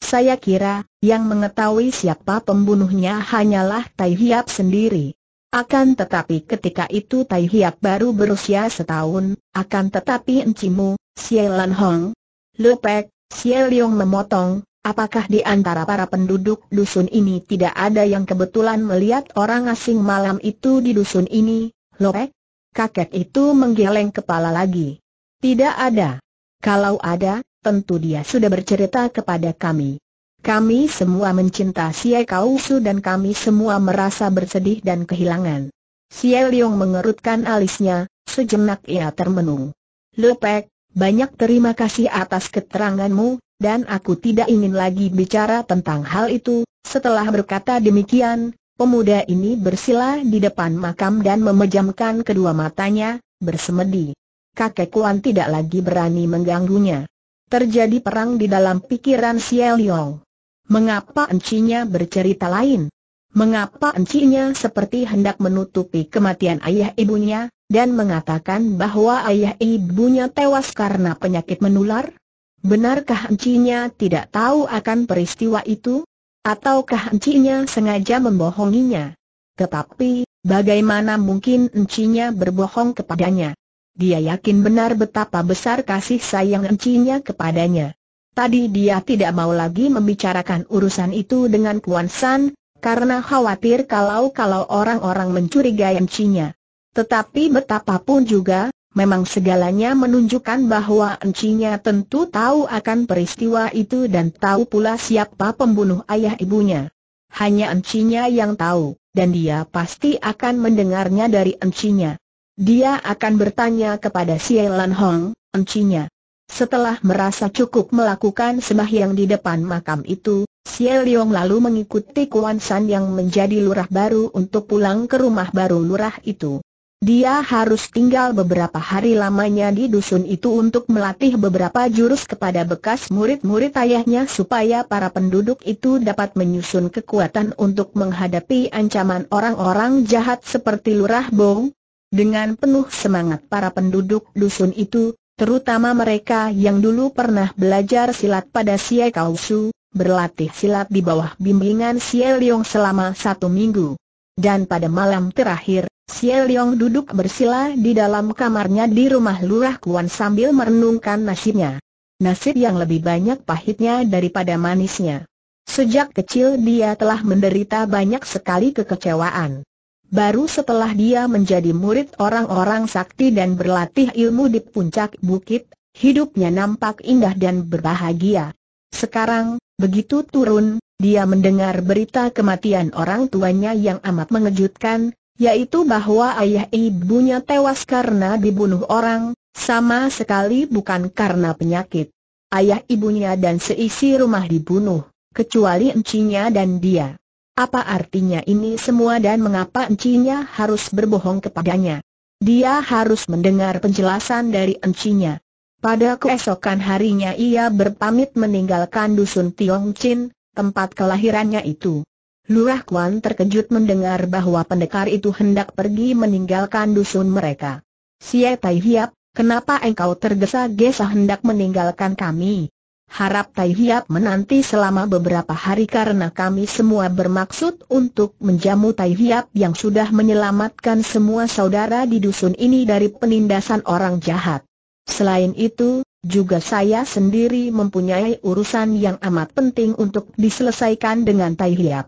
Saya kira, yang mengetahui siapa pembunuhnya hanyalah Tai Hiap sendiri. Akan tetapi ketika itu Tai Hiap baru berusia setahun, akan tetapi encimu, Xie Hong, Lepek, Xie memotong, Apakah di antara para penduduk dusun ini tidak ada yang kebetulan melihat orang asing malam itu di dusun ini, Lopek? Eh, Kakek itu menggeleng kepala lagi. Tidak ada. Kalau ada, tentu dia sudah bercerita kepada kami. Kami semua mencinta Xie Kausu dan kami semua merasa bersedih dan kehilangan. Xie Leong mengerutkan alisnya, sejenak ia termenung. Lopek, eh, banyak terima kasih atas keteranganmu, dan aku tidak ingin lagi bicara tentang hal itu. Setelah berkata demikian, pemuda ini bersila di depan makam dan memejamkan kedua matanya, bersemedi. Kakek Kuan tidak lagi berani mengganggunya. Terjadi perang di dalam pikiran Xiao Yong. Mengapa encinya bercerita lain? Mengapa encinya seperti hendak menutupi kematian ayah ibunya? dan mengatakan bahwa ayah ibunya tewas karena penyakit menular? Benarkah encinya tidak tahu akan peristiwa itu? Ataukah encinya sengaja membohonginya? Tetapi, bagaimana mungkin encinya berbohong kepadanya? Dia yakin benar betapa besar kasih sayang encinya kepadanya. Tadi dia tidak mau lagi membicarakan urusan itu dengan Kuan San, karena khawatir kalau-kalau orang-orang mencurigai encinya. Tetapi betapapun juga, memang segalanya menunjukkan bahwa encinya tentu tahu akan peristiwa itu dan tahu pula siapa pembunuh ayah ibunya. Hanya encinya yang tahu, dan dia pasti akan mendengarnya dari encinya. Dia akan bertanya kepada si Lan Hong, encinya. Setelah merasa cukup melakukan sembahyang di depan makam itu, Xie Liong lalu mengikuti Kuan San yang menjadi lurah baru untuk pulang ke rumah baru lurah itu. Dia harus tinggal beberapa hari lamanya di dusun itu untuk melatih beberapa jurus kepada bekas murid-murid ayahnya supaya para penduduk itu dapat menyusun kekuatan untuk menghadapi ancaman orang-orang jahat seperti Lurah Bong. Dengan penuh semangat para penduduk dusun itu, terutama mereka yang dulu pernah belajar silat pada Xie Kausu, berlatih silat di bawah bimbingan Xie Leong selama satu minggu. Dan pada malam terakhir, Xie Leong duduk bersila di dalam kamarnya di rumah lurah Kuan sambil merenungkan nasibnya. Nasib yang lebih banyak pahitnya daripada manisnya. Sejak kecil dia telah menderita banyak sekali kekecewaan. Baru setelah dia menjadi murid orang-orang sakti dan berlatih ilmu di puncak bukit, hidupnya nampak indah dan berbahagia. Sekarang, begitu turun, dia mendengar berita kematian orang tuanya yang amat mengejutkan, yaitu bahwa ayah ibunya tewas karena dibunuh orang, sama sekali bukan karena penyakit. Ayah ibunya dan seisi rumah dibunuh, kecuali encinya dan dia. Apa artinya ini semua dan mengapa encinya harus berbohong kepadanya? Dia harus mendengar penjelasan dari encinya. Pada keesokan harinya ia berpamit meninggalkan dusun Tiong Chin, tempat kelahirannya itu. Lurah Kwan terkejut mendengar bahwa pendekar itu hendak pergi meninggalkan dusun mereka. Sia Tai Hiap, kenapa engkau tergesa-gesa hendak meninggalkan kami? Harap Tai Hiap menanti selama beberapa hari karena kami semua bermaksud untuk menjamu Tai Hiap yang sudah menyelamatkan semua saudara di dusun ini dari penindasan orang jahat. Selain itu, juga saya sendiri mempunyai urusan yang amat penting untuk diselesaikan dengan Tai Hiap.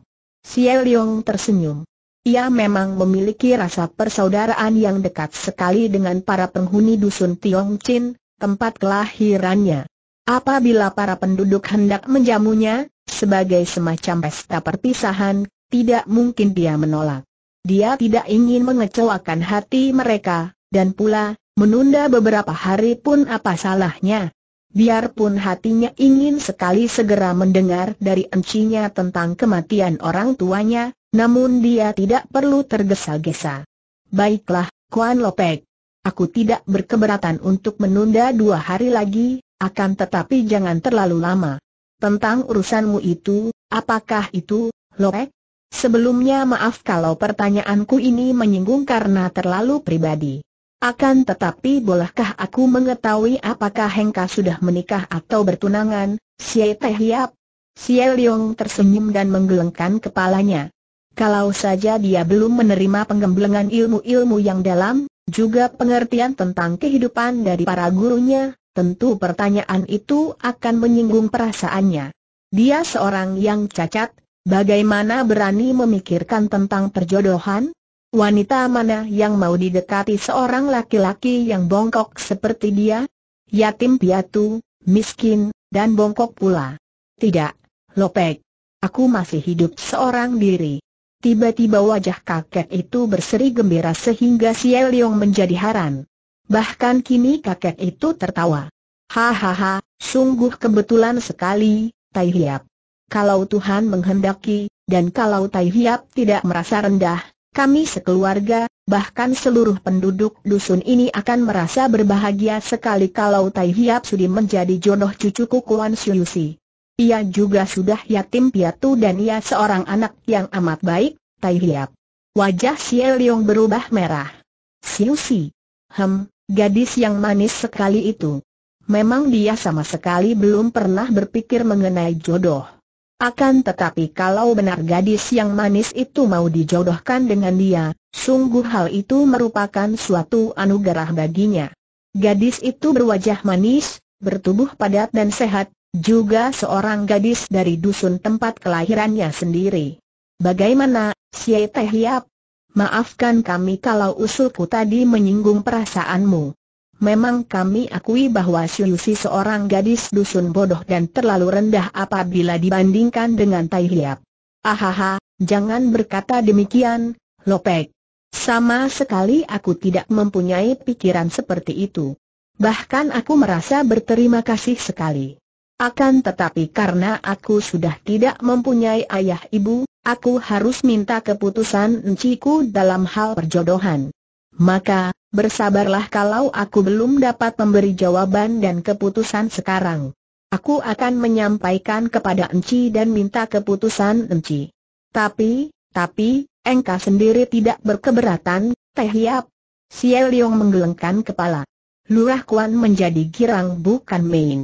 Xiao Liang tersenyum. Ia memang memiliki rasa persaudaraan yang dekat sekali dengan para penghuni dusun Tiong Chin, tempat kelahirannya. Apabila para penduduk hendak menjamunya, sebagai semacam pesta perpisahan, tidak mungkin dia menolak. Dia tidak ingin mengecewakan hati mereka, dan pula, menunda beberapa hari pun apa salahnya. Biarpun hatinya ingin sekali segera mendengar dari encinya tentang kematian orang tuanya, namun dia tidak perlu tergesa-gesa. Baiklah, Kuan Lopek. Aku tidak berkeberatan untuk menunda dua hari lagi, akan tetapi jangan terlalu lama. Tentang urusanmu itu, apakah itu, Lopek? Sebelumnya maaf kalau pertanyaanku ini menyinggung karena terlalu pribadi. Akan tetapi bolehkah aku mengetahui apakah Hengka sudah menikah atau bertunangan, Xie Teh Yap? Xie Leong tersenyum dan menggelengkan kepalanya. Kalau saja dia belum menerima penggemblengan ilmu-ilmu yang dalam, juga pengertian tentang kehidupan dari para gurunya, tentu pertanyaan itu akan menyinggung perasaannya. Dia seorang yang cacat, bagaimana berani memikirkan tentang perjodohan? Wanita mana yang mau didekati seorang laki-laki yang bongkok seperti dia? Yatim piatu, miskin, dan bongkok pula. Tidak, Lopek. Aku masih hidup seorang diri. Tiba-tiba wajah kakek itu berseri gembira sehingga si Eliong menjadi haran. Bahkan kini kakek itu tertawa. Hahaha, sungguh kebetulan sekali, Tai Hiap. Kalau Tuhan menghendaki, dan kalau Tai Hiap tidak merasa rendah, kami sekeluarga, bahkan seluruh penduduk dusun ini akan merasa berbahagia sekali kalau Tai Hiap Sudi menjadi jodoh cucuku Kuan Syuyusi. Ia juga sudah yatim piatu dan ia seorang anak yang amat baik, Tai Hiap. Wajah Xie Leong berubah merah. Syuyusi. Hem, gadis yang manis sekali itu. Memang dia sama sekali belum pernah berpikir mengenai jodoh. Akan tetapi kalau benar gadis yang manis itu mau dijodohkan dengan dia, sungguh hal itu merupakan suatu anugerah baginya. Gadis itu berwajah manis, bertubuh padat dan sehat, juga seorang gadis dari dusun tempat kelahirannya sendiri. Bagaimana, Sieteh Yap? Maafkan kami kalau usulku tadi menyinggung perasaanmu. Memang kami akui bahwa Siusi seorang gadis dusun bodoh dan terlalu rendah apabila dibandingkan dengan Tai Hiap. Ahaha, jangan berkata demikian, Lopek. Sama sekali aku tidak mempunyai pikiran seperti itu. Bahkan aku merasa berterima kasih sekali. Akan tetapi karena aku sudah tidak mempunyai ayah ibu, aku harus minta keputusan enciku dalam hal perjodohan. Maka, bersabarlah kalau aku belum dapat memberi jawaban dan keputusan sekarang. Aku akan menyampaikan kepada Enci dan minta keputusan Enci. Tapi, tapi, engkau sendiri tidak berkeberatan, Teh Hiap. Siel Leong menggelengkan kepala. Lurah Kuan menjadi girang bukan main.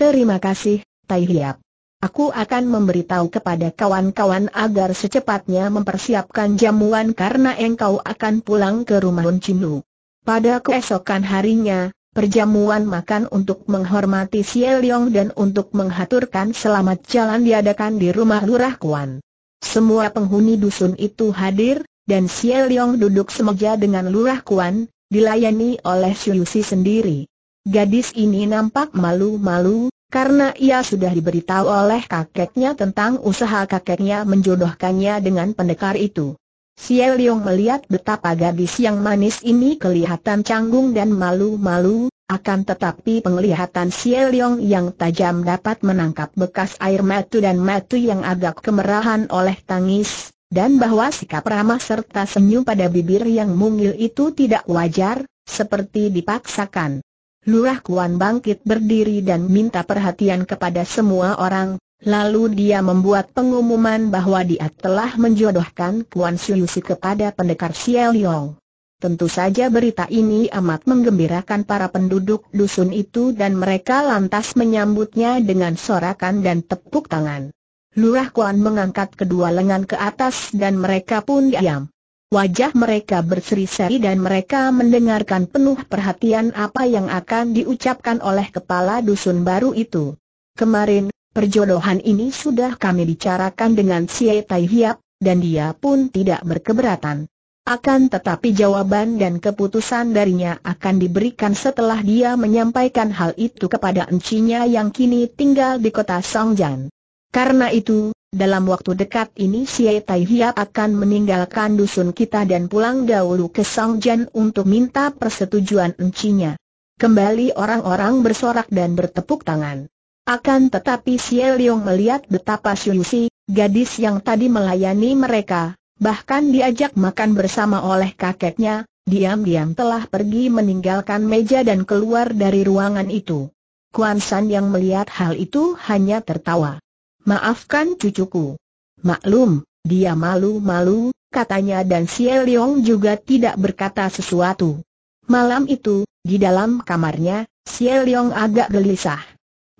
Terima kasih, Teh Hiap. Aku akan memberitahu kepada kawan-kawan agar secepatnya mempersiapkan jamuan karena engkau akan pulang ke rumah Cimlu. Pada keesokan harinya, perjamuan makan untuk menghormati Xie Leong dan untuk menghaturkan selamat jalan diadakan di rumah Lurah Kuan. Semua penghuni dusun itu hadir, dan Xie Leong duduk semeja dengan Lurah Kuan, dilayani oleh Xiu Si sendiri. Gadis ini nampak malu-malu, karena ia sudah diberitahu oleh kakeknya tentang usaha kakeknya menjodohkannya dengan pendekar itu. Xie Yong melihat betapa gadis yang manis ini kelihatan canggung dan malu-malu, akan tetapi penglihatan Xie Yong yang tajam dapat menangkap bekas air mata dan mata yang agak kemerahan oleh tangis, dan bahwa sikap ramah serta senyum pada bibir yang mungil itu tidak wajar, seperti dipaksakan. Lurah Kuan bangkit berdiri dan minta perhatian kepada semua orang, lalu dia membuat pengumuman bahwa dia telah menjodohkan Kuan Siusi kepada pendekar Xiao Liang. Tentu saja berita ini amat menggembirakan para penduduk dusun itu dan mereka lantas menyambutnya dengan sorakan dan tepuk tangan. Lurah Kuan mengangkat kedua lengan ke atas dan mereka pun diam. Wajah mereka berseri-seri dan mereka mendengarkan penuh perhatian apa yang akan diucapkan oleh kepala dusun baru itu. Kemarin, perjodohan ini sudah kami bicarakan dengan Sia Tai Hiap, dan dia pun tidak berkeberatan. Akan tetapi jawaban dan keputusan darinya akan diberikan setelah dia menyampaikan hal itu kepada encinya yang kini tinggal di kota Songjan. Karena itu, dalam waktu dekat ini si Tai Hiap akan meninggalkan dusun kita dan pulang dahulu ke Songjian untuk minta persetujuan encinya. Kembali orang-orang bersorak dan bertepuk tangan. Akan tetapi si Leong melihat betapa Siusi, gadis yang tadi melayani mereka, bahkan diajak makan bersama oleh kakeknya, diam-diam telah pergi meninggalkan meja dan keluar dari ruangan itu. Kuan San yang melihat hal itu hanya tertawa. Maafkan cucuku. Maklum, dia malu-malu, katanya dan Xie Yong juga tidak berkata sesuatu. Malam itu, di dalam kamarnya, Xie Yong agak gelisah.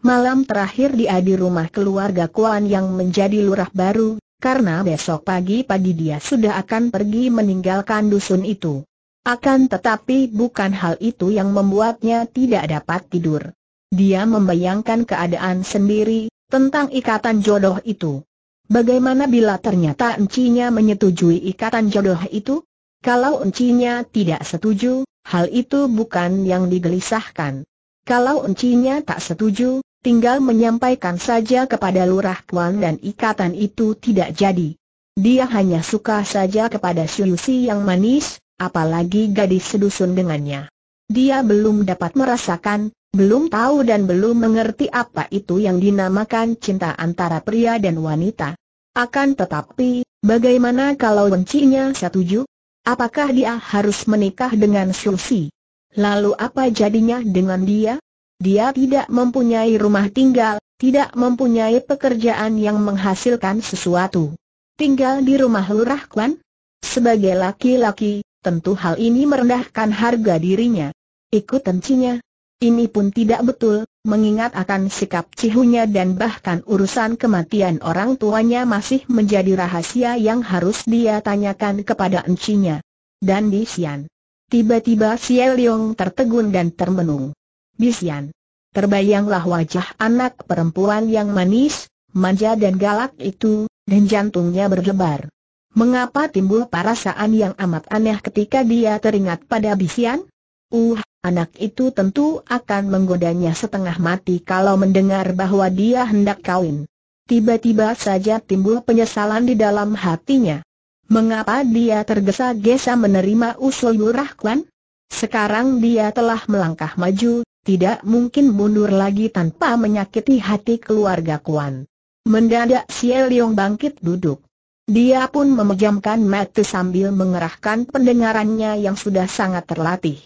Malam terakhir dia di rumah keluarga Kuan yang menjadi lurah baru, karena besok pagi-pagi dia sudah akan pergi meninggalkan dusun itu. Akan tetapi bukan hal itu yang membuatnya tidak dapat tidur. Dia membayangkan keadaan sendiri, tentang ikatan jodoh itu. Bagaimana bila ternyata encinya menyetujui ikatan jodoh itu? Kalau encinya tidak setuju, hal itu bukan yang digelisahkan. Kalau encinya tak setuju, tinggal menyampaikan saja kepada Lurah Kuan dan ikatan itu tidak jadi. Dia hanya suka saja kepada Siusi yang manis, apalagi gadis sedusun dengannya. Dia belum dapat merasakan belum tahu dan belum mengerti apa itu yang dinamakan cinta antara pria dan wanita. Akan tetapi, bagaimana kalau bencinya setuju? Apakah dia harus menikah dengan Susi? Lalu apa jadinya dengan dia? Dia tidak mempunyai rumah tinggal, tidak mempunyai pekerjaan yang menghasilkan sesuatu. Tinggal di rumah lurah Kwan? Sebagai laki-laki, tentu hal ini merendahkan harga dirinya. Ikut tencinya, ini pun tidak betul, mengingat akan sikap cihunya dan bahkan urusan kematian orang tuanya masih menjadi rahasia yang harus dia tanyakan kepada encinya. Dan Bisian. Tiba-tiba Xie Leong tertegun dan termenung. Bisian. Terbayanglah wajah anak perempuan yang manis, manja dan galak itu, dan jantungnya berdebar. Mengapa timbul perasaan yang amat aneh ketika dia teringat pada Bisian? Uh, anak itu tentu akan menggodanya setengah mati kalau mendengar bahwa dia hendak kawin. Tiba-tiba saja timbul penyesalan di dalam hatinya. Mengapa dia tergesa-gesa menerima usul Lurah Kwan? Sekarang dia telah melangkah maju, tidak mungkin mundur lagi tanpa menyakiti hati keluarga Kwan. Mendadak si Yong bangkit duduk. Dia pun memejamkan mata sambil mengerahkan pendengarannya yang sudah sangat terlatih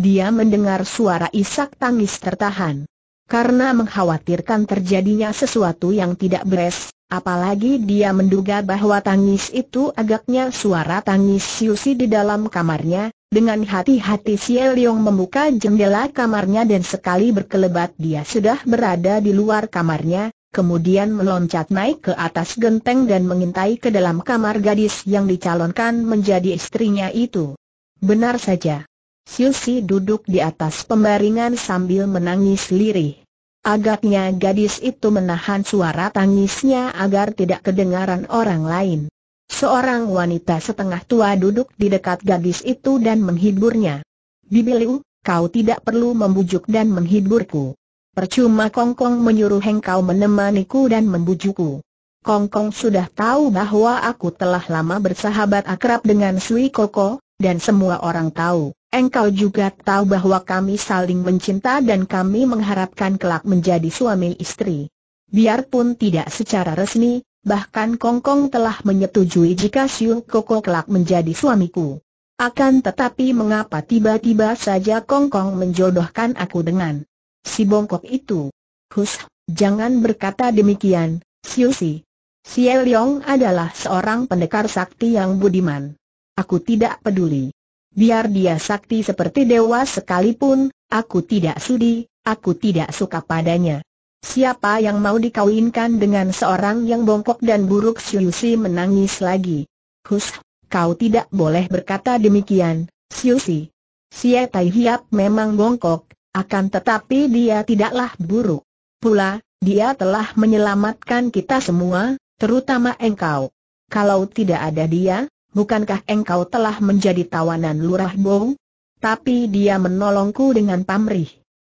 dia mendengar suara isak tangis tertahan. Karena mengkhawatirkan terjadinya sesuatu yang tidak beres, apalagi dia menduga bahwa tangis itu agaknya suara tangis Siusi di dalam kamarnya, dengan hati-hati Xie Yong membuka jendela kamarnya dan sekali berkelebat dia sudah berada di luar kamarnya, kemudian meloncat naik ke atas genteng dan mengintai ke dalam kamar gadis yang dicalonkan menjadi istrinya itu. Benar saja. Siusi duduk di atas pembaringan sambil menangis lirih. Agaknya gadis itu menahan suara tangisnya agar tidak kedengaran orang lain. Seorang wanita setengah tua duduk di dekat gadis itu dan menghiburnya. Bibi Liu, kau tidak perlu membujuk dan menghiburku. Percuma Kongkong menyuruh engkau menemaniku dan membujukku. Kongkong sudah tahu bahwa aku telah lama bersahabat akrab dengan Sui Koko, dan semua orang tahu. Engkau juga tahu bahwa kami saling mencinta dan kami mengharapkan kelak menjadi suami istri. Biarpun tidak secara resmi, bahkan Kongkong telah menyetujui jika Siung Koko kelak menjadi suamiku. Akan tetapi mengapa tiba-tiba saja Kongkong menjodohkan aku dengan si bongkok itu? Hus, jangan berkata demikian, Si. Xie Leong adalah seorang pendekar sakti yang budiman. Aku tidak peduli. Biar dia sakti seperti dewa sekalipun, aku tidak sudi, aku tidak suka padanya. Siapa yang mau dikawinkan dengan seorang yang bongkok dan buruk Siusi menangis lagi. Hus, kau tidak boleh berkata demikian, Siusi. Xie Tai Hiap memang bongkok, akan tetapi dia tidaklah buruk. Pula, dia telah menyelamatkan kita semua, terutama engkau. Kalau tidak ada dia, bukankah engkau telah menjadi tawanan lurah Bow? Tapi dia menolongku dengan pamrih.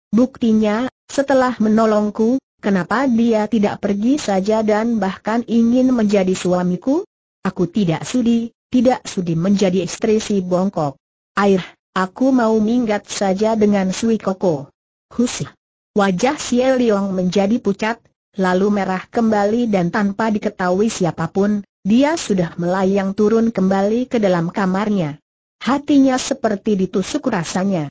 Buktinya, setelah menolongku, kenapa dia tidak pergi saja dan bahkan ingin menjadi suamiku? Aku tidak sudi, tidak sudi menjadi istri si bongkok. Air, aku mau minggat saja dengan Sui Koko. Husih. Wajah si Liong menjadi pucat, lalu merah kembali dan tanpa diketahui siapapun, dia sudah melayang turun kembali ke dalam kamarnya. Hatinya seperti ditusuk rasanya.